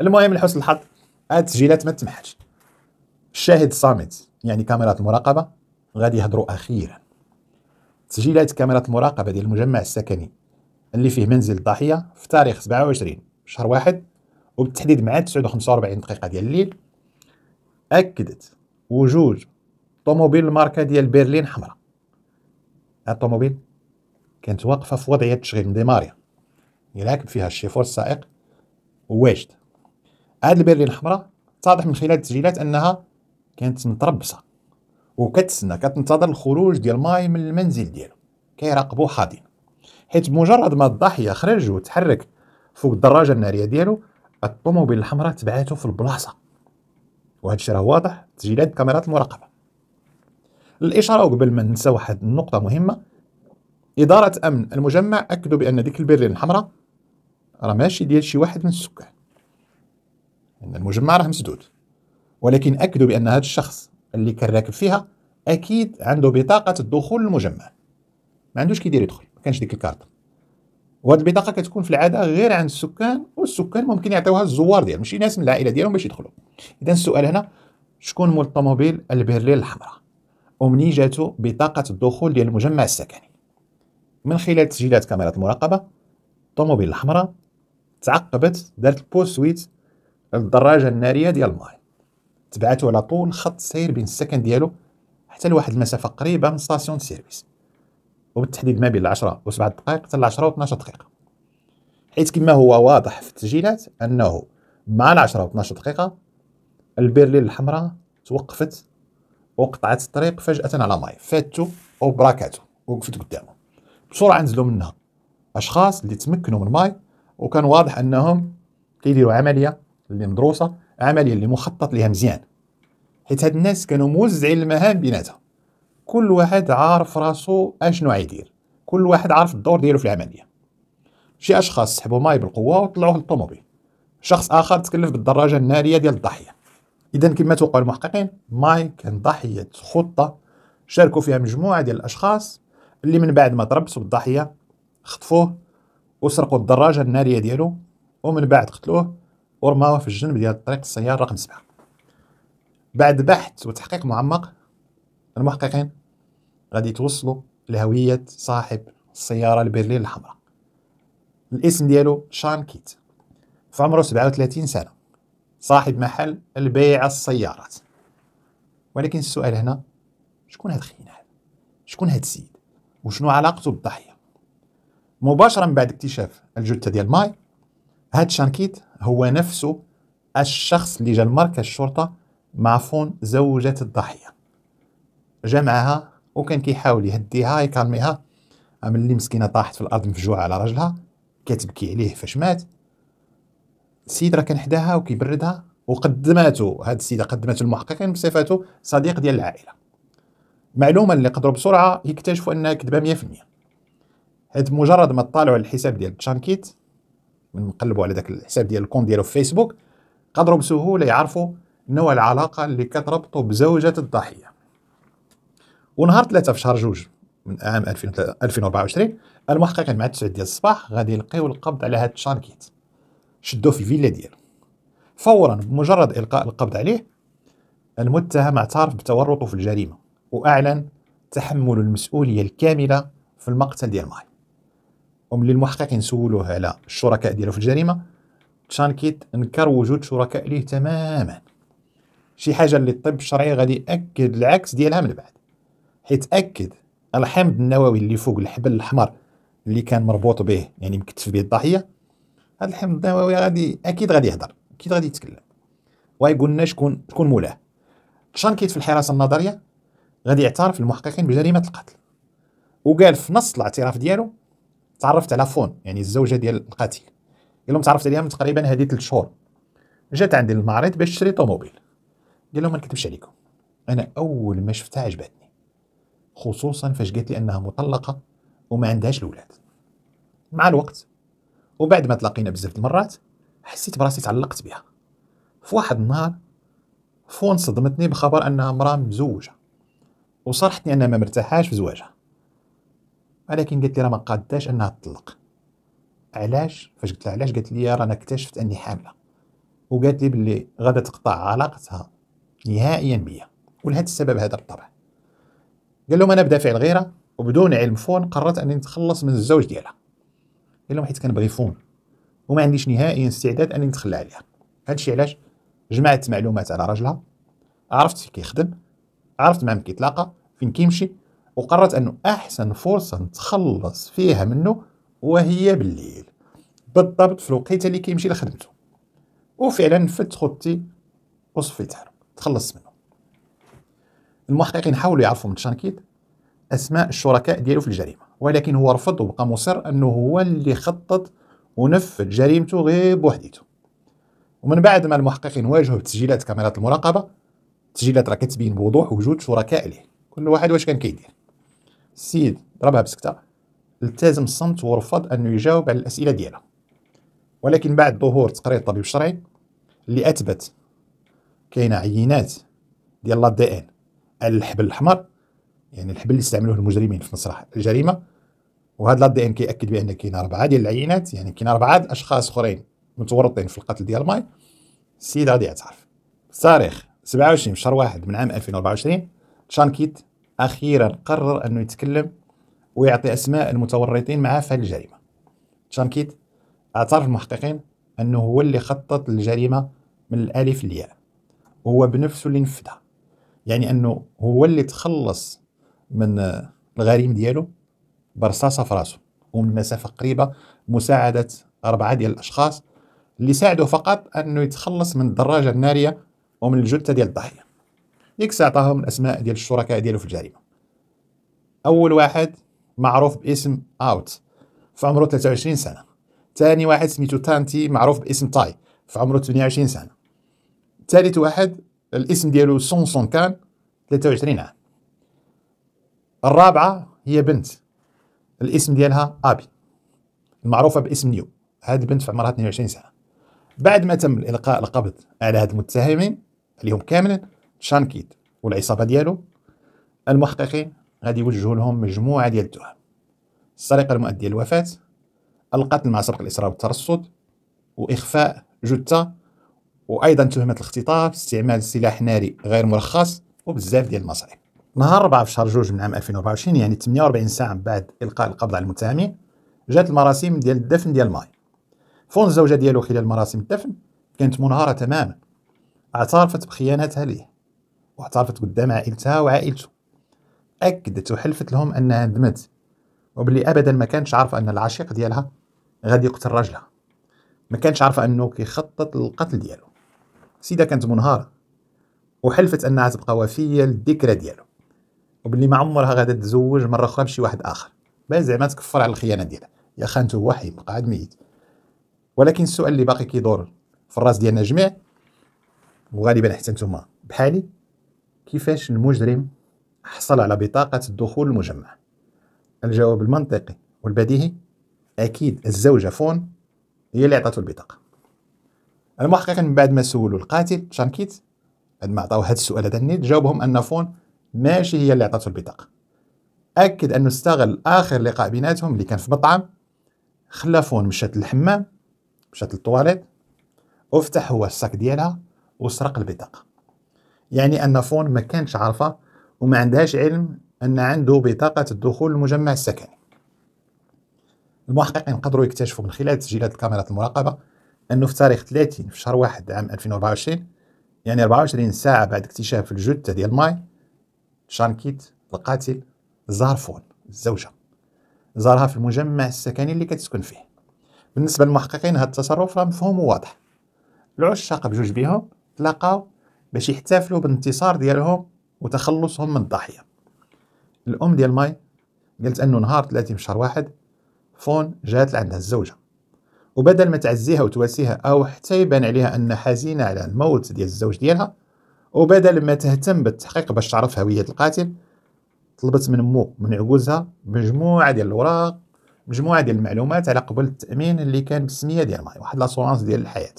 المهم لحسن الحظ هاد التسجيلات ما تمحتش الشاهد الصامت يعني كاميرات المراقبه غادي يهضروا اخيرا تسجيلات كاميرات المراقبه ديال المجمع السكني اللي فيه منزل الضحيه في تاريخ 27 شهر واحد وبالتحديد مع 49 دقيقه ديال الليل اكدت وجود طوموبيل الماركه ديال برلين حمراء هاد الطوموبيل كانت واقفه في وضعيه تشغيل مديماريا يراكب فيها الشيفور السائق وواجد هاد البرلين الحمراء اتضح من خلال التسجيلات انها كانت متربصه وكتسنى كتنتظر الخروج ديال ماي من المنزل ديالو كيراقبو حاضين حيت بمجرد ما الضحيه خرج وتحرك فوق الدراجه الناريه ديالو الطوموبيل الحمراء تبعاتو في البلاصه وهادشي راه واضح تسجيلات كاميرات المراقبه الاشاره وقبل ما ننسى واحد النقطه مهمه اداره امن المجمع اكدوا بان ديك البرلين الحمراء راه ماشي ديال شي واحد من السكان ان المجمع راه مسدود ولكن اكدوا بان هذا الشخص اللي كان راكب فيها اكيد عنده بطاقه الدخول للمجمع ما عندوش كيدير يدخل ما كانش ديك الكارطه وهاد البطاقه كتكون في العاده غير عند السكان والسكان ممكن يعطيوها الزوار ديالهم ماشي ناس من العائله ديالهم باش يدخلوا اذا السؤال هنا شكون مول الطوموبيل البرلين الحمراء أمني جاته بطاقة الدخول ديال المجمع السكني من خلال تسجيلات كاميرات المراقبة الطوموبيل الحمراء تعقبت دارت البوسويت الدراجه النارية ديال الماي تبعته على طول خط سير بين السكن ديالو حتى لواحد المسافة قريبة من ستاسيون سيرفيس وبالتحديد ما بين 10 و 7 دقائق حتى 10 و 12 دقيقة حيت كما هو واضح في التسجيلات أنه مع 10 و 12 دقيقة البرلين الحمراء توقفت وقطعت الطريق فجاه على ماي فاتو وبراكاتو وقفت قدامه بسرعه نزلوا منها اشخاص اللي تمكنوا من ماي وكان واضح انهم كيديروا عمليه اللي مدروسه عمليه اللي مخطط لها مزيان حيت هاد الناس كانوا موزعين المهام بيناتها كل واحد عارف راسو اشنو يدير كل واحد عارف الدور ديالو في العمليه شي اشخاص سحبوا ماي بالقوه وطلعوه للطوموبيل شخص اخر تكلف بالدراجه الناريه ديال الضحيه اذا كما توقع المحققين ماي كان ضحيه خطه شاركوا فيها مجموعه ديال الاشخاص اللي من بعد ما تربصوا بالضحيه خطفوه وسرقوا الدراجه الناريه ديالو ومن بعد قتلوه ورماوه في الجنب ديال طريق السياره رقم سبعة بعد بحث وتحقيق معمق المحققين غادي توصلوا لهويه صاحب السياره البرلين الحمراء الاسم ديالو شان كيت في عمره 37 سنه صاحب محل البيع السيارات ولكن السؤال هنا شكون هاد خينا هذا شكون هاد السيد وشنو علاقته بالضحيه مباشره من بعد اكتشاف الجثه ديال ماي هاد شانكيت هو نفسه الشخص اللي جا لمركز الشرطه مع فون زوجة الضحيه جمعها وكان كيحاول يهديها يكالميها ملي مسكينه طاحت في الارض مفجوعه على رجلها كتبكي عليه فاش مات السيد راه كان حداها وكيبردها وقدماتو هاد السيده قدماتو المحققين بصفته صديق ديال العائله معلومه اللي قدروا بسرعه يكتشفوا انها كذبه المية حيت مجرد ما طالعوا على الحساب ديال تشانكيت ونقلبوا على داك الحساب ديال الكون ديالو في فيسبوك قدروا بسهوله يعرفوا نوع العلاقه اللي كتربطو بزوجه الضحيه ونهار ثلاثة في شهر جوج من عام 2024 المحققين مع 9 ديال الصباح غادي يلقيو القبض على هاد تشانكيت شدو في الفيلا ديالو فورا بمجرد القاء القبض عليه المتهم اعترف بتورطه في الجريمه واعلن تحمل المسؤوليه الكامله في المقتل ديال ماي وملي المحققين سولوه على الشركاء ديالو في الجريمه تشانكيت انكر وجود شركاء ليه تماما شي حاجه اللي الطب الشرعي غادي ياكد العكس ديالها من بعد حيت اكد الحمض النووي اللي فوق الحبل الاحمر اللي كان مربوط به يعني مكتف به الضحيه هذا الحمض النووي غادي اكيد غادي يهضر اكيد غادي يتكلم ويقول لنا شكون شكون مولاه تشنكيت في الحراسه النظريه غادي يعترف المحققين بجريمه القتل وقال في نص الاعتراف ديالو تعرفت على فون يعني الزوجه ديال القاتل قال لهم تعرفت عليها من تقريبا هذه 3 شهور جات عندي المعرض باش تشري طوموبيل قال لهم ما نكتبش عليكم انا اول ما شفتها عجبتني خصوصا فاش قالت لي انها مطلقه وما عندهاش الاولاد مع الوقت وبعد ما تلاقينا بزاف المرات حسيت براسي تعلقت بها في واحد النهار فون صدمتني بخبر انها مراه مزوجه وصرحتني انها ما مرتاحاش في زواجها ولكن قالت لي راه ما قاداش انها تطلق علاش فاش قلت لها علاش قالت لي رانا اكتشفت اني حامله وقالت لي بلي غادا تقطع علاقتها نهائيا بيا ولهذا السبب هذا بالطبع قال لهم انا بدافع الغيره وبدون علم فون قررت اني نتخلص من الزوج ديالها الا حيت كنبغي فون وما عنديش نهائيا استعداد اني نتخلى عليها هادشي علاش جمعت معلومات على راجلها عرفت فين كيخدم عرفت مع من كيتلاقى فين كيمشي وقررت انه احسن فرصه نتخلص فيها منه وهي بالليل بالضبط في الوقيته اللي كيمشي لخدمته وفعلا نفذت خطتي وصفيتها تخلصت منه المحققين حاولوا يعرفوا من تشانكيت اسماء الشركاء ديالو في الجريمه ولكن هو رفض وبقى مصر انه هو اللي خطط ونفذ جريمته غير بوحديته ومن بعد ما المحققين واجهوا بتسجيلات كاميرات المراقبه التسجيلات راه كتبين بوضوح وجود شركاء ليه كل واحد واش كان كيدير السيد ضربها بسكته التزم الصمت ورفض انه يجاوب على الاسئله ديالها ولكن بعد ظهور تقرير الطبيب الشرعي اللي اثبت كاينه عينات ديال لا دي ان على الحبل الاحمر يعني الحبل اللي استعملوه المجرمين في مسرح الجريمه وهذا لا دي ان كياكد بان كاين اربعه ديال العينات يعني كاين اربعه اشخاص اخرين متورطين في القتل ديال ماي السيد غادي يعترف التاريخ 27 شهر واحد من عام 2024 شانكيت اخيرا قرر انه يتكلم ويعطي اسماء المتورطين معاه في الجريمه شانكيت اعترف المحققين انه هو اللي خطط للجريمه من الالف للياء وهو بنفسه اللي نفذها يعني انه هو اللي تخلص من الغريم ديالو برصاصه في راسه ومن مسافه قريبه مساعده اربعه ديال الاشخاص اللي ساعدوا فقط انه يتخلص من الدراجه الناريه ومن الجثه ديال الضحيه ديك الساعه عطاهم الاسماء ديال الشركاء ديالو في الجريمه اول واحد معروف باسم اوت في عمره 23 سنه ثاني واحد سميتو تانتي معروف باسم تاي في عمره 28 سنه ثالث واحد الاسم ديالو سون سون كان 23 عام الرابعة هي بنت الاسم ديالها أبي المعروفة باسم نيو هذه بنت في عمرها 22 سنة بعد ما تم إلقاء القبض على هاد المتهمين عليهم كاملين شانكيت والعصابة ديالو المحققين غادي يوجهوا لهم مجموعة ديال التهم السرقة المؤدية للوفاة القتل مع سبق الإسراء والترصد وإخفاء جثة وأيضا تهمة الاختطاف استعمال سلاح ناري غير مرخص وبزاف ديال المصائب نهار 4 في شهر جوج من عام 2024 يعني 48 ساعه من بعد القاء القبض على المتهم جات المراسم ديال الدفن ديال ماي فون الزوجه ديالو خلال مراسم الدفن كانت منهاره تماما اعترفت بخيانتها ليه واعترفت قدام عائلتها وعائلته اكدت وحلفت لهم انها ندمت وبلي ابدا ما كانتش عارفه ان العشيق ديالها غادي يقتل راجلها ما كانتش عارفه انه كيخطط للقتل ديالو السيده كانت منهاره وحلفت انها تبقى وفيه للذكرى ديالو وباللي ما عمرها غادا تزوج مره اخرى بشي واحد اخر باه زعما تكفر على الخيانه ديالها يا خانته هو حي قاعد ميت ولكن السؤال اللي باقي كيدور في الراس ديالنا جميع وغالبا حتى نتوما بحالي كيفاش المجرم حصل على بطاقة الدخول المجمع الجواب المنطقي والبديهي أكيد الزوجة فون هي اللي عطاتو البطاقة المحقق من بعد ما سولوا القاتل شانكيت بعد ما عطاو هاد السؤال هذا النيل جاوبهم أن فون ماشي هي اللي عطاته البطاقه اكد انه استغل اخر لقاء بيناتهم اللي كان في مطعم خلا فون مشات للحمام مشات للطواليت وفتح هو الساك ديالها وسرق البطاقه يعني ان فون ما كانش عارفه وما عندهاش علم ان عنده بطاقه الدخول للمجمع السكني المحققين قدروا يكتشفوا من خلال تسجيلات الكاميرات المراقبه انه في تاريخ 30 في شهر 1 عام 2024 يعني 24 ساعه بعد اكتشاف الجثه ديال ماي شانكيت القاتل زار فون الزوجة زارها في المجمع السكني اللي كتسكن فيه بالنسبة للمحققين هذا التصرف راه مفهوم وواضح العشاق بجوج بيهم تلاقاو باش يحتفلوا بالانتصار ديالهم وتخلصهم من الضحية الأم ديال ماي قالت أنه نهار 30 شهر واحد فون جات لعندها الزوجة وبدل ما تعزيها وتواسيها أو حتى يبان عليها أن حزينة على الموت ديال الزوج ديالها وبدل ما تهتم بالتحقيق باش تعرف هويه القاتل طلبت من مو من عجوزها مجموعه ديال الاوراق مجموعه ديال المعلومات على قبل التامين اللي كان بالسميه ديال ماي واحد لاسورانس ديال الحياه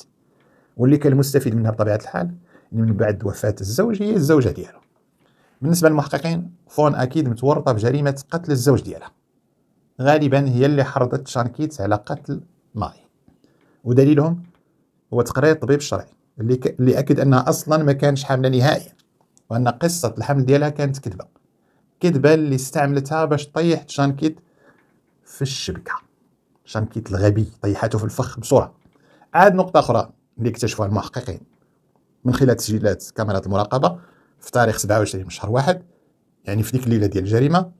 واللي كان المستفيد منها بطبيعه الحال من بعد وفاه الزوج هي الزوجه ديالو بالنسبه للمحققين فون اكيد متورطه بجريمه قتل الزوج ديالها غالبا هي اللي حرضت شانكيت على قتل ماي ودليلهم هو تقرير الطبيب الشرعي اللي ك... اللي اكد انها اصلا ما كانش حامله نهائيا وان قصه الحمل ديالها كانت كذبه كذبه اللي استعملتها باش طيح شانكيت في الشبكه شانكيت الغبي طيحته في الفخ بسرعه عاد نقطه اخرى اللي اكتشفوها المحققين من خلال تسجيلات كاميرات المراقبه في تاريخ 27 من شهر واحد يعني في ديك الليله ديال الجريمه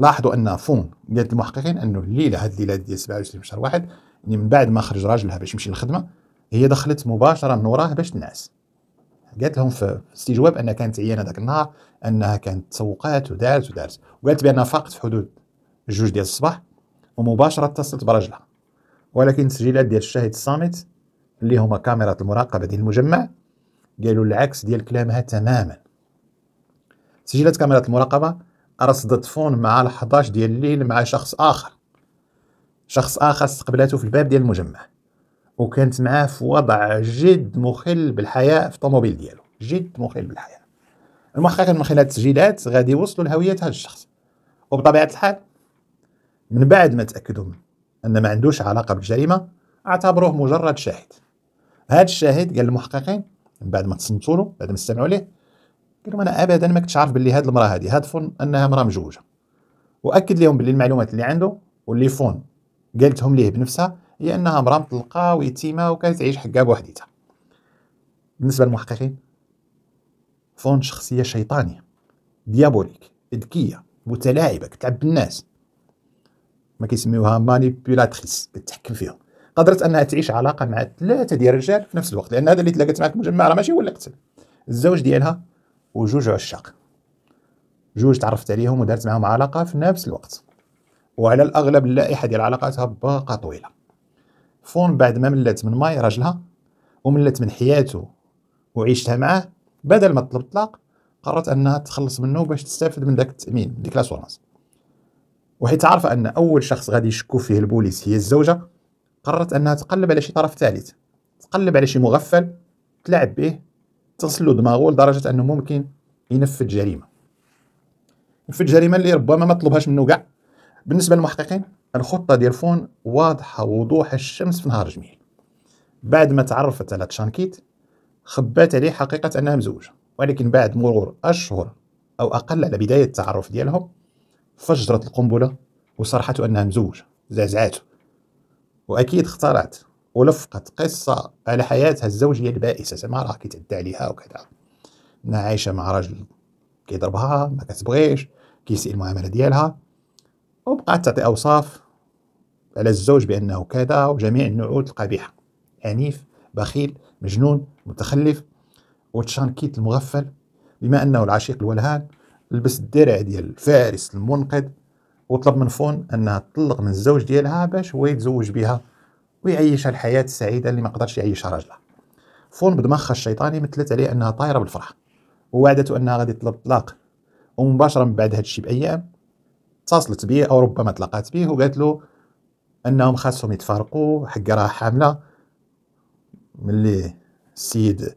لاحظوا ان فون قالت المحققين انه الليله هذه الليله ديال 27 من شهر واحد يعني من بعد ما خرج راجلها باش يمشي للخدمه هي دخلت مباشره من وراه باش تنعس قالت لهم في استجواب انها كانت عيانه ذاك النهار انها كانت تسوقات ودارت ودارت وقالت بانها فاقت في حدود الجوج ديال الصباح ومباشره اتصلت برجلها ولكن التسجيلات ديال الشاهد الصامت اللي هما كاميرات المراقبه ديال المجمع قالوا العكس ديال كلامها تماما تسجيلات كاميرات المراقبه رصدت فون مع الحداش 11 ديال الليل مع شخص اخر شخص اخر استقبلته في الباب ديال المجمع وكانت معاه في وضع جد مخل بالحياة في الطوموبيل ديالو جد مخل بالحياة المحقق من خلال التسجيلات غادي يوصلوا لهوية هذا الشخص وبطبيعة الحال من بعد ما تأكدوا أن ما عندوش علاقة بالجريمة اعتبروه مجرد شاهد هذا الشاهد قال المحققين من بعد ما تصنتوا له بعد ما استمعوا ليه قالوا انا ابدا ما كنتش عارف باللي هاد المراه هادي هاد فون انها مراه مجوجه واكد لهم باللي المعلومات اللي عنده واللي فون قالتهم ليه بنفسها هي انها امراه مطلقه ويتيمه وكتعيش حقها بوحديتها بالنسبه للمحققين فون شخصيه شيطانيه ديابوليك ذكيه متلاعبه كتلعب بالناس ما كيسميوها مانيبيولاتريس كتحكم فيهم قدرت انها تعيش علاقه مع ثلاثه ديال الرجال في نفس الوقت لان هذا اللي تلاقت معاه في المجمع راه ماشي هو اللي قتل الزوج ديالها وجوج عشاق جوج تعرفت عليهم ودارت معاهم علاقه في نفس الوقت وعلى الاغلب اللائحه ديال علاقاتها باقه طويله فون بعد ما ملات من ماي راجلها وملات من حياته وعيشتها معاه بدل ما تطلب طلاق قررت انها تخلص منه باش تستافد من ذاك التامين ديك لاسورونس وحيت عارفه ان اول شخص غادي يشكو فيه البوليس هي الزوجه قررت انها تقلب على شي طرف ثالث تقلب على شي مغفل تلعب به تغسلو دماغه لدرجه انه ممكن ينفذ جريمه ينفذ جريمه اللي ربما ما طلبهاش منه كاع بالنسبه للمحققين الخطه ديال فون واضحه وضوح الشمس في نهار جميل بعد ما تعرفت على تشانكيت خبات عليه حقيقه انها مزوجه ولكن بعد مرور اشهر او اقل على بدايه التعرف ديالهم فجرت القنبله وصرحت انها مزوجه زعزعته واكيد اخترعت ولفقت قصه على حياتها الزوجيه البائسه زعما راه كيتعدى عليها وكذا انها عايشه مع راجل كيضربها ما كتبغيش كيسيء المعامله ديالها وبقات تعطي اوصاف على الزوج بأنه كذا وجميع النعوت القبيحة عنيف بخيل مجنون متخلف وتشانكيت المغفل بما أنه العشيق الولهان لبس الدرع ديال الفارس المنقذ وطلب من فون أنها تطلق من الزوج ديالها باش هو يتزوج بها ويعيشها الحياة السعيدة اللي ما قدرش يعيشها راجلها فون بدماغها الشيطاني مثلت عليه أنها طايرة بالفرح ووعدته أنها غادي تطلب طلاق ومباشرة من بعد هادشي بأيام اتصلت بيه أو ربما تلاقات بيه وقالت له انهم خاصهم يتفارقوا حق راه حامله ملي السيد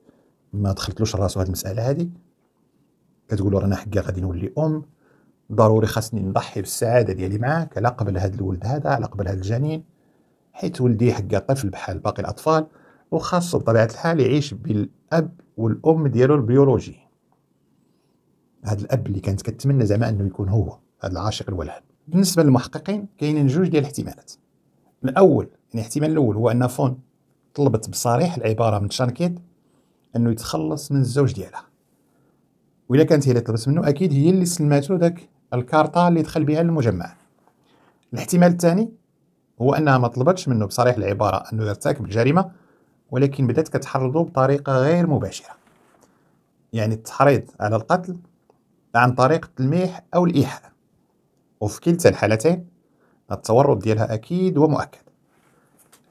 ما دخلتلوش راسو هاد المساله هادي كتقولوا رانا حقا غادي نولي ام ضروري خاصني نضحي بالسعاده ديالي معاك على قبل هاد الولد هذا على قبل هاد الجنين حيت ولدي حقا طفل بحال باقي الاطفال وخاصه بطبيعه الحال يعيش بالاب والام ديالو البيولوجي هذا الاب اللي كانت كتمنى زعما انه يكون هو هذا العاشق الولد بالنسبه للمحققين كاينين جوج ديال الاحتمالات الاول يعني الاحتمال الاول هو ان فون طلبت بصريح العباره من شانكيد انه يتخلص من الزوج ديالها واذا كانت هي اللي طلبت منه اكيد هي اللي سلماتو داك الكارطه اللي دخل بها المجمع الاحتمال الثاني هو انها ما طلبتش منه بصريح العباره انه يرتكب الجريمه ولكن بدات كتحرضه بطريقه غير مباشره يعني التحريض على القتل عن طريق التلميح او الايحاء وفي كلتا الحالتين التورط ديالها أكيد ومؤكد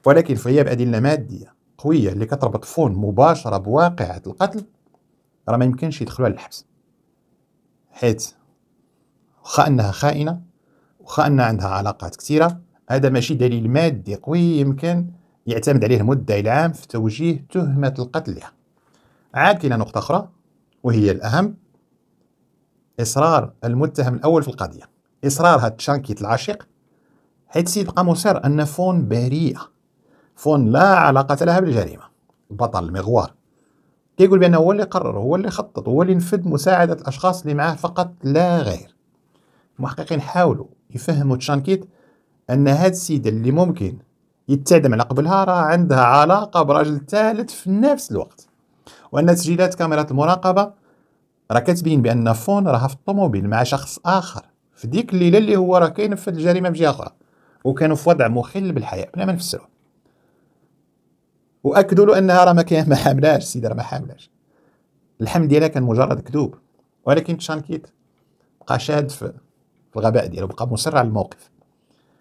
ولكن في غياب أدلة مادية قوية اللي كتربط فون مباشرة بواقعة القتل راه ما يمكنش يدخلوها للحبس حيت واخا أنها خائنة واخا أنها عندها علاقات كثيرة هذا ماشي دليل مادي قوي يمكن يعتمد عليه المدعي العام في توجيه تهمة القتل لها عاد كاينه نقطة أخرى وهي الأهم إصرار المتهم الأول في القضية إصرار هاد تشانكيت العاشق حيت السيد بقى مصر أن فون بريئة فون لا علاقة لها بالجريمة البطل المغوار كيقول بان هو اللي قرر هو اللي خطط هو اللي نفذ مساعدة الأشخاص اللي معاه فقط لا غير المحققين حاولوا يفهموا تشانكيت أن هاد السيد اللي ممكن يتعدم على قبلها راه عندها علاقة براجل ثالث في نفس الوقت وأن تسجيلات كاميرات المراقبة راه كتبين بأن فون راها في الطوموبيل مع شخص آخر في ديك الليلة اللي هو راه كينفذ الجريمة بجهة أخرى وكانوا في وضع مخل بالحياه بلا ما نفسروه واكدوا له انها راه ما كان ما حاملاش السيده راه ما حاملاش الحمل ديالها كان مجرد كذوب ولكن تشانكيت بقى شاد في الغباء ديالو بقى مصر على الموقف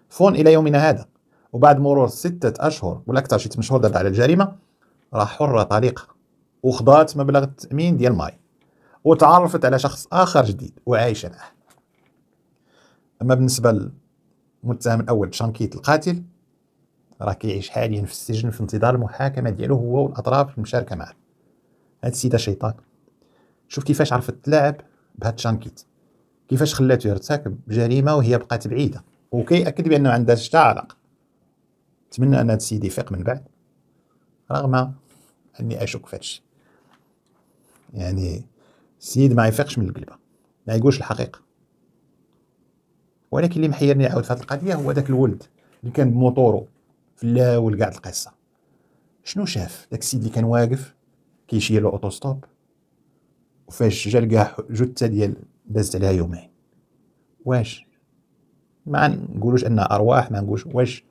فون الى يومنا هذا وبعد مرور ستة أشهر ولا أكثر شي 8 شهور درت على الجريمة راه حرة طليقة وخضات مبلغ التأمين ديال ماي وتعرفت على شخص آخر جديد وعايشة معاه أما بالنسبة المتهم الاول شانكيت القاتل راه كيعيش حاليا في السجن في انتظار المحاكمه ديالو هو والاطراف المشاركه معه هاد السيده شيطان شوف كيفاش عرفت تلعب بهاد شانكيت كيفاش خلاتو يرتكب جريمه وهي بقات بعيده وكيأكد بانه عندها حتى علاقه نتمنى ان هاد السيد يفيق من بعد رغم اني اشك في هادشي يعني السيد ما يفيقش من القلبه ما يقولش الحقيقه ولكن اللي محيرني عاود في هذه القضيه هو ذاك الولد اللي كان بموطورو في الاول كاع القصه شنو شاف داك السيد اللي كان واقف كيشير له اوتوستوب وفاش جا لقى جثه ديال دازت عليها يومين واش ما نقولوش انها ارواح ما نقولوش واش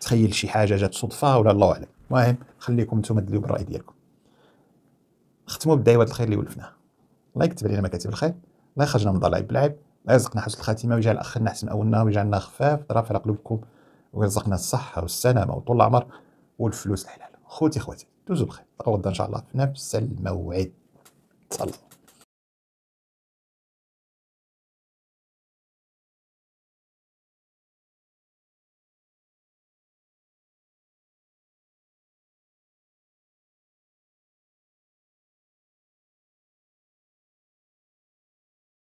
تخيل شي حاجه جات صدفه ولا الله اعلم المهم خليكم نتوما تدليو بالراي ديالكم ختموا بالدعوات الخير اللي ولفناها الله يكتب علينا مكاتب الخير الله يخرجنا من ضلع بلعب رزقنا حسن الخاتمه ويجعل اخرنا احسن اولنا ويجعلنا خفاف رافع قلوبكم ويرزقنا الصحه والسلامه وطول العمر والفلوس الحلال خوتي خواتي دوزو بخير تلقاو ان شاء الله في نفس الموعد تصلوا